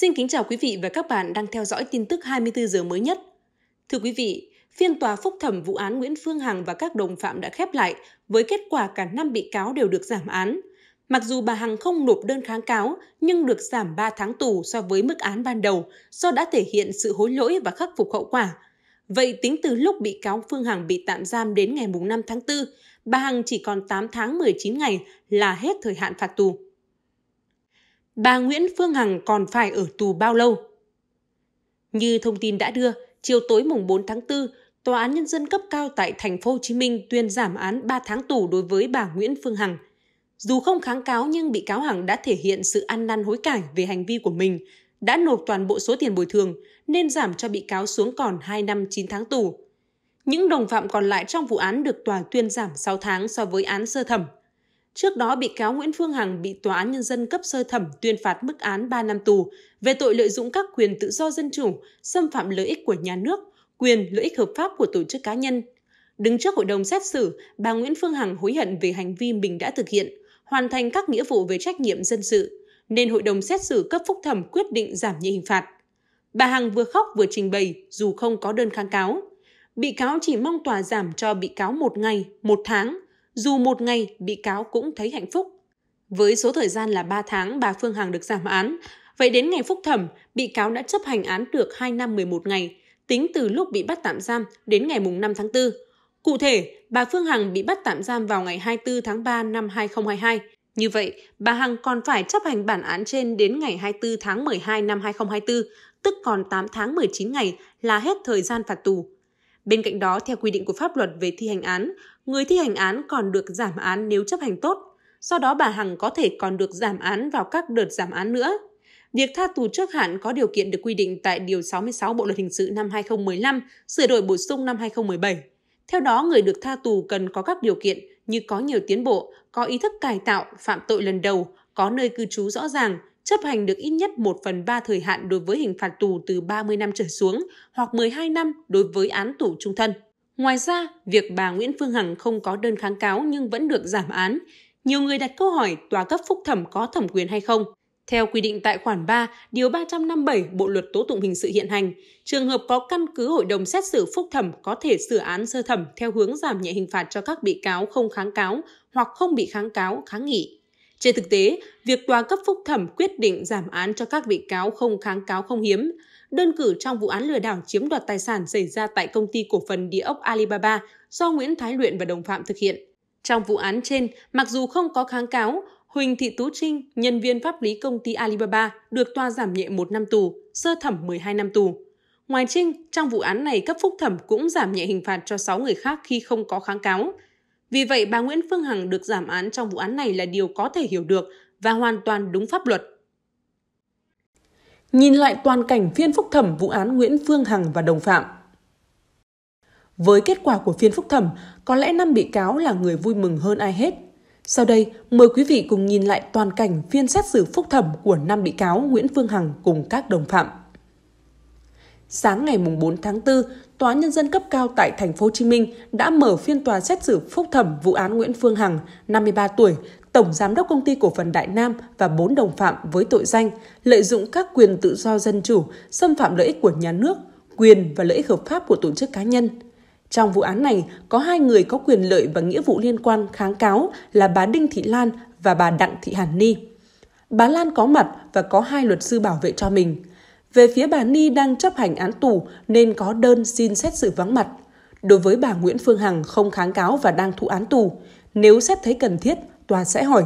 Xin kính chào quý vị và các bạn đang theo dõi tin tức 24 giờ mới nhất. Thưa quý vị, phiên tòa phúc thẩm vụ án Nguyễn Phương Hằng và các đồng phạm đã khép lại với kết quả cả 5 bị cáo đều được giảm án. Mặc dù bà Hằng không nộp đơn kháng cáo nhưng được giảm 3 tháng tù so với mức án ban đầu do đã thể hiện sự hối lỗi và khắc phục hậu quả. Vậy tính từ lúc bị cáo Phương Hằng bị tạm giam đến ngày 5 tháng 4, bà Hằng chỉ còn 8 tháng 19 ngày là hết thời hạn phạt tù bà Nguyễn Phương Hằng còn phải ở tù bao lâu? Như thông tin đã đưa, chiều tối mùng 4 tháng 4, Tòa án Nhân dân cấp cao tại thành phố Hồ Chí Minh tuyên giảm án 3 tháng tù đối với bà Nguyễn Phương Hằng. Dù không kháng cáo nhưng bị cáo Hằng đã thể hiện sự ăn năn hối cải về hành vi của mình, đã nộp toàn bộ số tiền bồi thường nên giảm cho bị cáo xuống còn 2 năm 9 tháng tù. Những đồng phạm còn lại trong vụ án được tòa tuyên giảm 6 tháng so với án sơ thẩm. Trước đó, bị cáo Nguyễn Phương Hằng bị Tòa án Nhân dân cấp sơ thẩm tuyên phạt mức án 3 năm tù về tội lợi dụng các quyền tự do dân chủ, xâm phạm lợi ích của nhà nước, quyền lợi ích hợp pháp của tổ chức cá nhân. Đứng trước hội đồng xét xử, bà Nguyễn Phương Hằng hối hận về hành vi mình đã thực hiện, hoàn thành các nghĩa vụ về trách nhiệm dân sự, nên hội đồng xét xử cấp phúc thẩm quyết định giảm nhẹ hình phạt. Bà Hằng vừa khóc vừa trình bày dù không có đơn kháng cáo. Bị cáo chỉ mong tòa giảm cho bị cáo một ngày, một tháng, dù một ngày bị cáo cũng thấy hạnh phúc. Với số thời gian là 3 tháng bà Phương Hằng được giảm án, vậy đến ngày phúc thẩm, bị cáo đã chấp hành án được 2 năm 11 ngày, tính từ lúc bị bắt tạm giam đến ngày 5 tháng 4. Cụ thể, bà Phương Hằng bị bắt tạm giam vào ngày 24 tháng 3 năm 2022. Như vậy, bà Hằng còn phải chấp hành bản án trên đến ngày 24 tháng 12 năm 2024, tức còn 8 tháng 19 ngày là hết thời gian phạt tù. Bên cạnh đó, theo quy định của pháp luật về thi hành án, người thi hành án còn được giảm án nếu chấp hành tốt, sau đó bà Hằng có thể còn được giảm án vào các đợt giảm án nữa. Việc tha tù trước hạn có điều kiện được quy định tại Điều 66 Bộ Luật Hình sự năm 2015, sửa đổi bổ sung năm 2017. Theo đó, người được tha tù cần có các điều kiện như có nhiều tiến bộ, có ý thức cải tạo, phạm tội lần đầu, có nơi cư trú rõ ràng, chấp hành được ít nhất 1 phần 3 thời hạn đối với hình phạt tù từ 30 năm trở xuống hoặc 12 năm đối với án tù trung thân. Ngoài ra, việc bà Nguyễn Phương Hằng không có đơn kháng cáo nhưng vẫn được giảm án, nhiều người đặt câu hỏi tòa cấp phúc thẩm có thẩm quyền hay không. Theo quy định tại khoản 3, điều 357 Bộ luật tố tụng hình sự hiện hành, trường hợp có căn cứ hội đồng xét xử phúc thẩm có thể sửa án sơ thẩm theo hướng giảm nhẹ hình phạt cho các bị cáo không kháng cáo hoặc không bị kháng cáo kháng nghị. Trên thực tế, việc tòa cấp phúc thẩm quyết định giảm án cho các bị cáo không kháng cáo không hiếm, đơn cử trong vụ án lừa đảo chiếm đoạt tài sản xảy ra tại công ty cổ phần địa ốc Alibaba do Nguyễn Thái Luyện và đồng phạm thực hiện. Trong vụ án trên, mặc dù không có kháng cáo, Huỳnh Thị Tú Trinh, nhân viên pháp lý công ty Alibaba, được tòa giảm nhẹ 1 năm tù, sơ thẩm 12 năm tù. Ngoài Trinh, trong vụ án này cấp phúc thẩm cũng giảm nhẹ hình phạt cho 6 người khác khi không có kháng cáo. Vì vậy, bà Nguyễn Phương Hằng được giảm án trong vụ án này là điều có thể hiểu được và hoàn toàn đúng pháp luật nhìn lại toàn cảnh phiên phúc thẩm vụ án Nguyễn Phương Hằng và đồng phạm. Với kết quả của phiên phúc thẩm, có lẽ năm bị cáo là người vui mừng hơn ai hết. Sau đây, mời quý vị cùng nhìn lại toàn cảnh phiên xét xử phúc thẩm của năm bị cáo Nguyễn Phương Hằng cùng các đồng phạm. Sáng ngày 4 tháng 4, Tòa Nhân dân cấp cao tại Thành phố Hồ Chí Minh đã mở phiên tòa xét xử phúc thẩm vụ án Nguyễn Phương Hằng, 53 tuổi, Tổng Giám đốc Công ty Cổ phần Đại Nam và bốn đồng phạm với tội danh lợi dụng các quyền tự do dân chủ, xâm phạm lợi ích của nhà nước, quyền và lợi ích hợp pháp của tổ chức cá nhân. Trong vụ án này, có hai người có quyền lợi và nghĩa vụ liên quan kháng cáo là bà Đinh Thị Lan và bà Đặng Thị Hàn Ni. Bà Lan có mặt và có hai luật sư bảo vệ cho mình. Về phía bà Ni đang chấp hành án tù nên có đơn xin xét xử vắng mặt. Đối với bà Nguyễn Phương Hằng không kháng cáo và đang thụ án tù, nếu xét thấy cần thiết, tòa sẽ hỏi.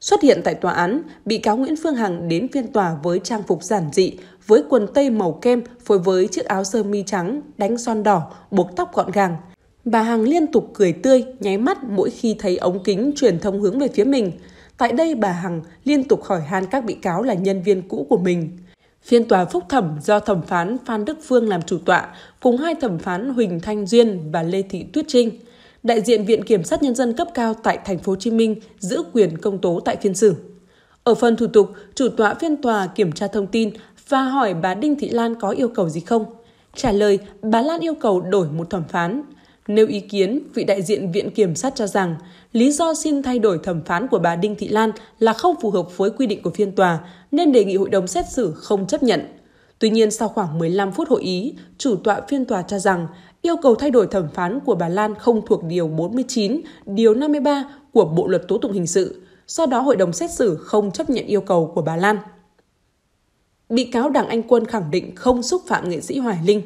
Xuất hiện tại tòa án, bị cáo Nguyễn Phương Hằng đến phiên tòa với trang phục giản dị, với quần tây màu kem phối với chiếc áo sơ mi trắng, đánh son đỏ, buộc tóc gọn gàng. Bà Hằng liên tục cười tươi, nháy mắt mỗi khi thấy ống kính truyền thông hướng về phía mình. Tại đây bà Hằng liên tục hỏi han các bị cáo là nhân viên cũ của mình. Phiên tòa phúc thẩm do thẩm phán Phan Đức Phương làm chủ tọa cùng hai thẩm phán Huỳnh Thanh Duyên và Lê Thị Tuyết Trinh – đại diện Viện Kiểm sát Nhân dân cấp cao tại Thành phố Hồ Chí Minh giữ quyền công tố tại phiên xử. Ở phần thủ tục, chủ tọa phiên tòa kiểm tra thông tin và hỏi bà Đinh Thị Lan có yêu cầu gì không. Trả lời, bà Lan yêu cầu đổi một thẩm phán. Nêu ý kiến, vị đại diện Viện Kiểm sát cho rằng lý do xin thay đổi thẩm phán của bà Đinh Thị Lan là không phù hợp với quy định của phiên tòa, nên đề nghị hội đồng xét xử không chấp nhận. Tuy nhiên, sau khoảng 15 phút hội ý, chủ tọa phiên tòa cho rằng yêu cầu thay đổi thẩm phán của bà Lan không thuộc Điều 49, Điều 53 của Bộ Luật Tố Tụng Hình sự. Do đó, hội đồng xét xử không chấp nhận yêu cầu của bà Lan. Bị cáo Đảng Anh Quân khẳng định không xúc phạm nghệ sĩ Hoài Linh.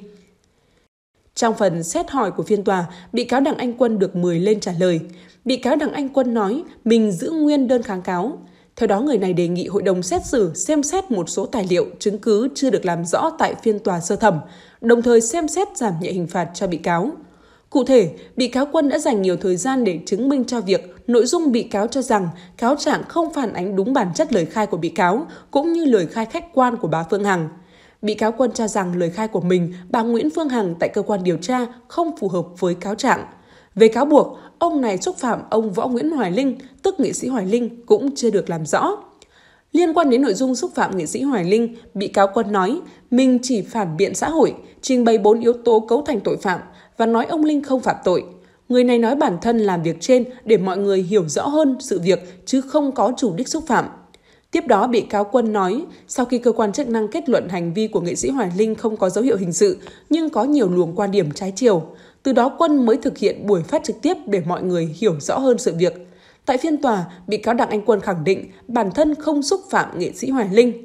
Trong phần xét hỏi của phiên tòa, bị cáo Đặng Anh Quân được mời lên trả lời. Bị cáo Đặng Anh Quân nói mình giữ nguyên đơn kháng cáo. Theo đó, người này đề nghị hội đồng xét xử xem xét một số tài liệu, chứng cứ chưa được làm rõ tại phiên tòa sơ thẩm, đồng thời xem xét giảm nhẹ hình phạt cho bị cáo. Cụ thể, bị cáo Quân đã dành nhiều thời gian để chứng minh cho việc nội dung bị cáo cho rằng cáo trạng không phản ánh đúng bản chất lời khai của bị cáo cũng như lời khai khách quan của bà Phương Hằng. Bị cáo Quân cho rằng lời khai của mình, bà Nguyễn Phương Hằng tại cơ quan điều tra không phù hợp với cáo trạng. Về cáo buộc, ông này xúc phạm ông Võ Nguyễn Hoài Linh, tức nghệ sĩ Hoài Linh, cũng chưa được làm rõ. Liên quan đến nội dung xúc phạm nghệ sĩ Hoài Linh, bị cáo Quân nói mình chỉ phản biện xã hội, trình bày bốn yếu tố cấu thành tội phạm và nói ông Linh không phạm tội. Người này nói bản thân làm việc trên để mọi người hiểu rõ hơn sự việc chứ không có chủ đích xúc phạm. Tiếp đó, bị cáo Quân nói, sau khi cơ quan chức năng kết luận hành vi của nghệ sĩ Hoài Linh không có dấu hiệu hình sự, nhưng có nhiều luồng quan điểm trái chiều. Từ đó Quân mới thực hiện buổi phát trực tiếp để mọi người hiểu rõ hơn sự việc. Tại phiên tòa, bị cáo Đặng Anh Quân khẳng định bản thân không xúc phạm nghệ sĩ Hoài Linh.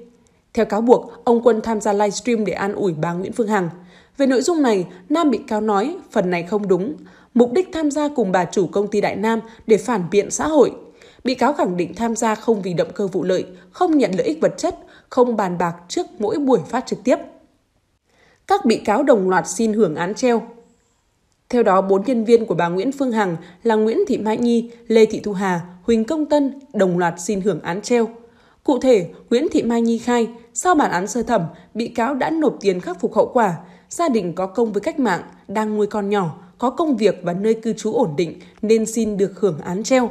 Theo cáo buộc, ông Quân tham gia livestream để an ủi bà Nguyễn Phương Hằng. Về nội dung này, Nam bị cáo nói phần này không đúng. Mục đích tham gia cùng bà chủ công ty Đại Nam để phản biện xã hội, Bị cáo khẳng định tham gia không vì động cơ vụ lợi, không nhận lợi ích vật chất, không bàn bạc trước mỗi buổi phát trực tiếp. Các bị cáo đồng loạt xin hưởng án treo. Theo đó, bốn nhân viên của bà Nguyễn Phương Hằng là Nguyễn Thị Mai Nhi, Lê Thị Thu Hà, Huỳnh Công Tân đồng loạt xin hưởng án treo. Cụ thể, Nguyễn Thị Mai Nhi khai, sau bản án sơ thẩm, bị cáo đã nộp tiền khắc phục hậu quả, gia đình có công với cách mạng, đang nuôi con nhỏ, có công việc và nơi cư trú ổn định nên xin được hưởng án treo.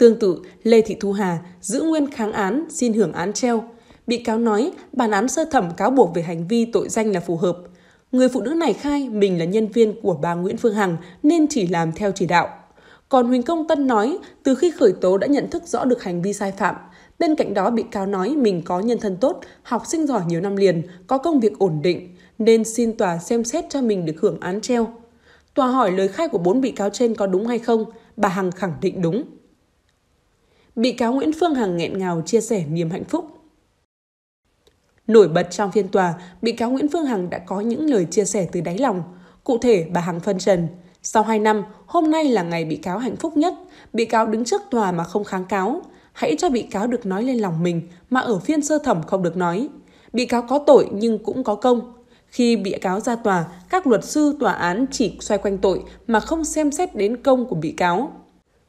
Tương tự, Lê Thị Thu Hà giữ nguyên kháng án xin hưởng án treo. Bị cáo nói bản án sơ thẩm cáo buộc về hành vi tội danh là phù hợp. Người phụ nữ này khai mình là nhân viên của bà Nguyễn Phương Hằng nên chỉ làm theo chỉ đạo. Còn Huỳnh Công Tân nói từ khi khởi tố đã nhận thức rõ được hành vi sai phạm. Bên cạnh đó bị cáo nói mình có nhân thân tốt, học sinh giỏi nhiều năm liền, có công việc ổn định nên xin tòa xem xét cho mình được hưởng án treo. Tòa hỏi lời khai của bốn bị cáo trên có đúng hay không, bà Hằng khẳng định đúng bị cáo Nguyễn Phương Hằng nghẹn ngào chia sẻ niềm hạnh phúc. Nổi bật trong phiên tòa, bị cáo Nguyễn Phương Hằng đã có những lời chia sẻ từ đáy lòng. Cụ thể, bà Hằng phân trần, sau 2 năm, hôm nay là ngày bị cáo hạnh phúc nhất, bị cáo đứng trước tòa mà không kháng cáo. Hãy cho bị cáo được nói lên lòng mình mà ở phiên sơ thẩm không được nói. Bị cáo có tội nhưng cũng có công. Khi bị cáo ra tòa, các luật sư tòa án chỉ xoay quanh tội mà không xem xét đến công của bị cáo.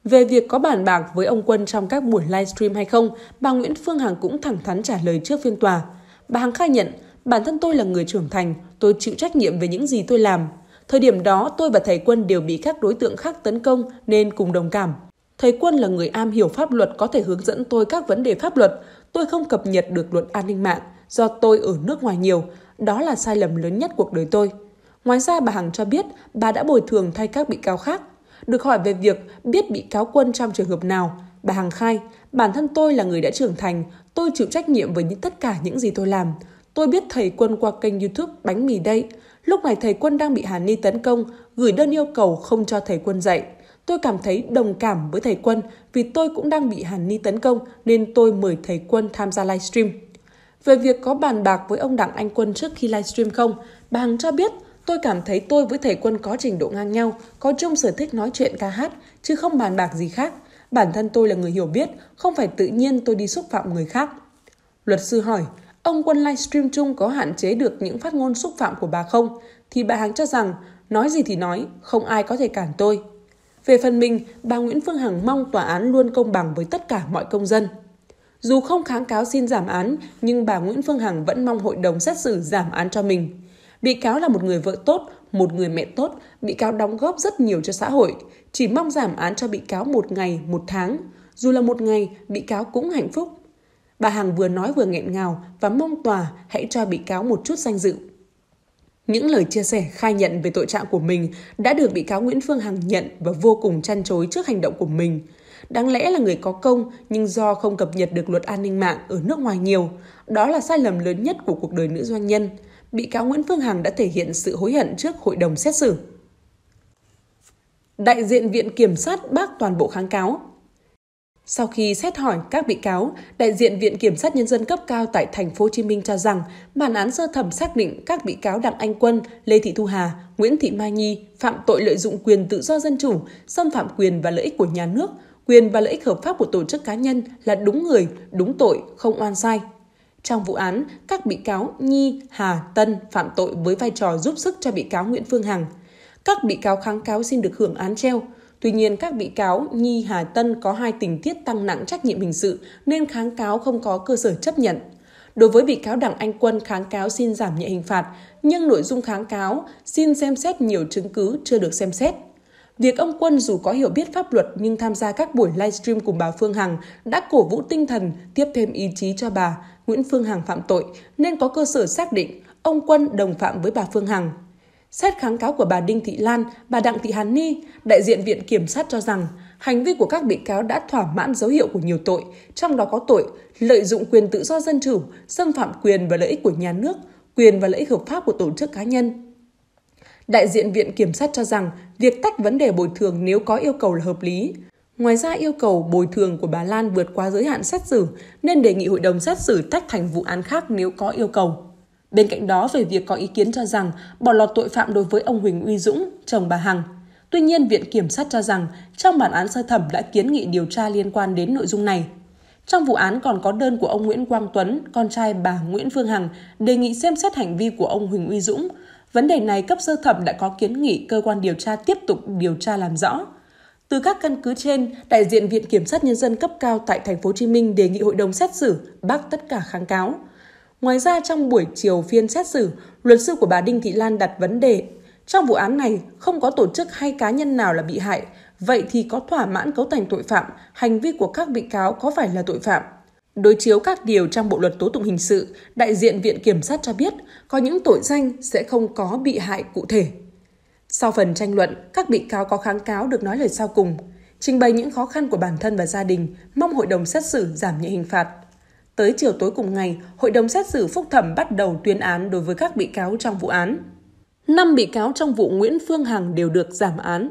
Về việc có bàn bạc với ông Quân trong các buổi livestream hay không, bà Nguyễn Phương Hằng cũng thẳng thắn trả lời trước phiên tòa. Bà Hằng khai nhận, bản thân tôi là người trưởng thành, tôi chịu trách nhiệm về những gì tôi làm. Thời điểm đó, tôi và thầy Quân đều bị các đối tượng khác tấn công nên cùng đồng cảm. Thầy Quân là người am hiểu pháp luật có thể hướng dẫn tôi các vấn đề pháp luật. Tôi không cập nhật được luật an ninh mạng do tôi ở nước ngoài nhiều. Đó là sai lầm lớn nhất cuộc đời tôi. Ngoài ra, bà Hằng cho biết bà đã bồi thường thay các bị cáo khác được hỏi về việc biết bị cáo quân trong trường hợp nào, bà Hằng khai, bản thân tôi là người đã trưởng thành, tôi chịu trách nhiệm với những tất cả những gì tôi làm. Tôi biết thầy quân qua kênh youtube Bánh Mì đây. Lúc này thầy quân đang bị Hàn Ni tấn công, gửi đơn yêu cầu không cho thầy quân dạy. Tôi cảm thấy đồng cảm với thầy quân vì tôi cũng đang bị Hàn Ni tấn công nên tôi mời thầy quân tham gia livestream. Về việc có bàn bạc với ông Đặng Anh Quân trước khi livestream không, bà Hằng cho biết Tôi cảm thấy tôi với thầy quân có trình độ ngang nhau, có chung sở thích nói chuyện ca hát, chứ không bàn bạc gì khác. Bản thân tôi là người hiểu biết, không phải tự nhiên tôi đi xúc phạm người khác. Luật sư hỏi, ông quân livestream chung có hạn chế được những phát ngôn xúc phạm của bà không? Thì bà Hằng cho rằng, nói gì thì nói, không ai có thể cản tôi. Về phần mình, bà Nguyễn Phương Hằng mong tòa án luôn công bằng với tất cả mọi công dân. Dù không kháng cáo xin giảm án, nhưng bà Nguyễn Phương Hằng vẫn mong hội đồng xét xử giảm án cho mình. Bị cáo là một người vợ tốt, một người mẹ tốt, bị cáo đóng góp rất nhiều cho xã hội. Chỉ mong giảm án cho bị cáo một ngày, một tháng. Dù là một ngày, bị cáo cũng hạnh phúc. Bà Hằng vừa nói vừa nghẹn ngào và mong tòa hãy cho bị cáo một chút danh dự. Những lời chia sẻ khai nhận về tội trạng của mình đã được bị cáo Nguyễn Phương Hằng nhận và vô cùng chăn chối trước hành động của mình. Đáng lẽ là người có công nhưng do không cập nhật được luật an ninh mạng ở nước ngoài nhiều, đó là sai lầm lớn nhất của cuộc đời nữ doanh nhân bị cáo Nguyễn Phương Hằng đã thể hiện sự hối hận trước hội đồng xét xử. Đại diện Viện Kiểm sát bác toàn bộ kháng cáo. Sau khi xét hỏi các bị cáo, đại diện Viện Kiểm sát Nhân dân cấp cao tại Thành phố Hồ Chí Minh cho rằng bản án sơ thẩm xác định các bị cáo Đặng Anh Quân, Lê Thị Thu Hà, Nguyễn Thị Mai Nhi phạm tội lợi dụng quyền tự do dân chủ, xâm phạm quyền và lợi ích của nhà nước, quyền và lợi ích hợp pháp của tổ chức cá nhân là đúng người, đúng tội, không oan sai, trong vụ án, các bị cáo Nhi, Hà, Tân phạm tội với vai trò giúp sức cho bị cáo Nguyễn Phương Hằng. Các bị cáo kháng cáo xin được hưởng án treo. Tuy nhiên, các bị cáo Nhi, Hà, Tân có hai tình tiết tăng nặng trách nhiệm hình sự nên kháng cáo không có cơ sở chấp nhận. Đối với bị cáo Đặng Anh Quân, kháng cáo xin giảm nhẹ hình phạt, nhưng nội dung kháng cáo xin xem xét nhiều chứng cứ chưa được xem xét. Việc ông Quân dù có hiểu biết pháp luật nhưng tham gia các buổi livestream cùng bà Phương Hằng đã cổ vũ tinh thần, tiếp thêm ý chí cho bà, Nguyễn Phương Hằng phạm tội nên có cơ sở xác định ông Quân đồng phạm với bà Phương Hằng. Xét kháng cáo của bà Đinh Thị Lan, bà Đặng Thị Hàn Ni, đại diện Viện Kiểm sát cho rằng hành vi của các bị cáo đã thỏa mãn dấu hiệu của nhiều tội, trong đó có tội lợi dụng quyền tự do dân chủ, xâm phạm quyền và lợi ích của nhà nước, quyền và lợi ích hợp pháp của tổ chức cá nhân. Đại diện Viện Kiểm sát cho rằng việc tách vấn đề bồi thường nếu có yêu cầu là hợp lý, Ngoài ra yêu cầu bồi thường của bà Lan vượt qua giới hạn xét xử nên đề nghị hội đồng xét xử tách thành vụ án khác nếu có yêu cầu. Bên cạnh đó về việc có ý kiến cho rằng bỏ lọt tội phạm đối với ông Huỳnh Uy Dũng, chồng bà Hằng. Tuy nhiên, Viện Kiểm sát cho rằng trong bản án sơ thẩm đã kiến nghị điều tra liên quan đến nội dung này. Trong vụ án còn có đơn của ông Nguyễn Quang Tuấn, con trai bà Nguyễn Phương Hằng, đề nghị xem xét hành vi của ông Huỳnh Uy Dũng. Vấn đề này cấp sơ thẩm đã có kiến nghị cơ quan điều tra tiếp tục điều tra làm rõ. Từ các căn cứ trên, đại diện Viện Kiểm sát Nhân dân cấp cao tại Thành phố Hồ Chí Minh đề nghị hội đồng xét xử bác tất cả kháng cáo. Ngoài ra, trong buổi chiều phiên xét xử, luật sư của bà Đinh Thị Lan đặt vấn đề trong vụ án này không có tổ chức hay cá nhân nào là bị hại, vậy thì có thỏa mãn cấu thành tội phạm, hành vi của các bị cáo có phải là tội phạm? Đối chiếu các điều trong bộ luật tố tụng hình sự, đại diện Viện Kiểm sát cho biết có những tội danh sẽ không có bị hại cụ thể. Sau phần tranh luận, các bị cáo có kháng cáo được nói lời sau cùng, trình bày những khó khăn của bản thân và gia đình, mong hội đồng xét xử giảm nhẹ hình phạt. Tới chiều tối cùng ngày, hội đồng xét xử phúc thẩm bắt đầu tuyên án đối với các bị cáo trong vụ án. Năm bị cáo trong vụ Nguyễn Phương Hằng đều được giảm án,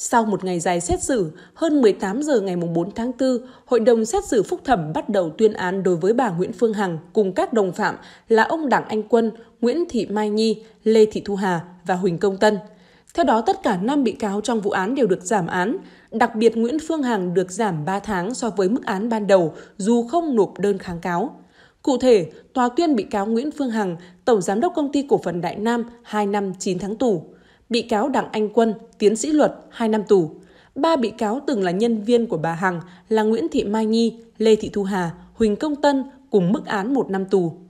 sau một ngày dài xét xử, hơn 18 giờ ngày 4 tháng 4, Hội đồng xét xử phúc thẩm bắt đầu tuyên án đối với bà Nguyễn Phương Hằng cùng các đồng phạm là ông Đặng Anh Quân, Nguyễn Thị Mai Nhi, Lê Thị Thu Hà và Huỳnh Công Tân. Theo đó, tất cả 5 bị cáo trong vụ án đều được giảm án. Đặc biệt, Nguyễn Phương Hằng được giảm 3 tháng so với mức án ban đầu, dù không nộp đơn kháng cáo. Cụ thể, tòa tuyên bị cáo Nguyễn Phương Hằng, Tổng Giám đốc Công ty Cổ phần Đại Nam, 2 năm 9 tháng tù bị cáo Đặng Anh Quân, tiến sĩ luật, 2 năm tù. Ba bị cáo từng là nhân viên của bà Hằng là Nguyễn Thị Mai Nhi, Lê Thị Thu Hà, Huỳnh Công Tân cùng mức án một năm tù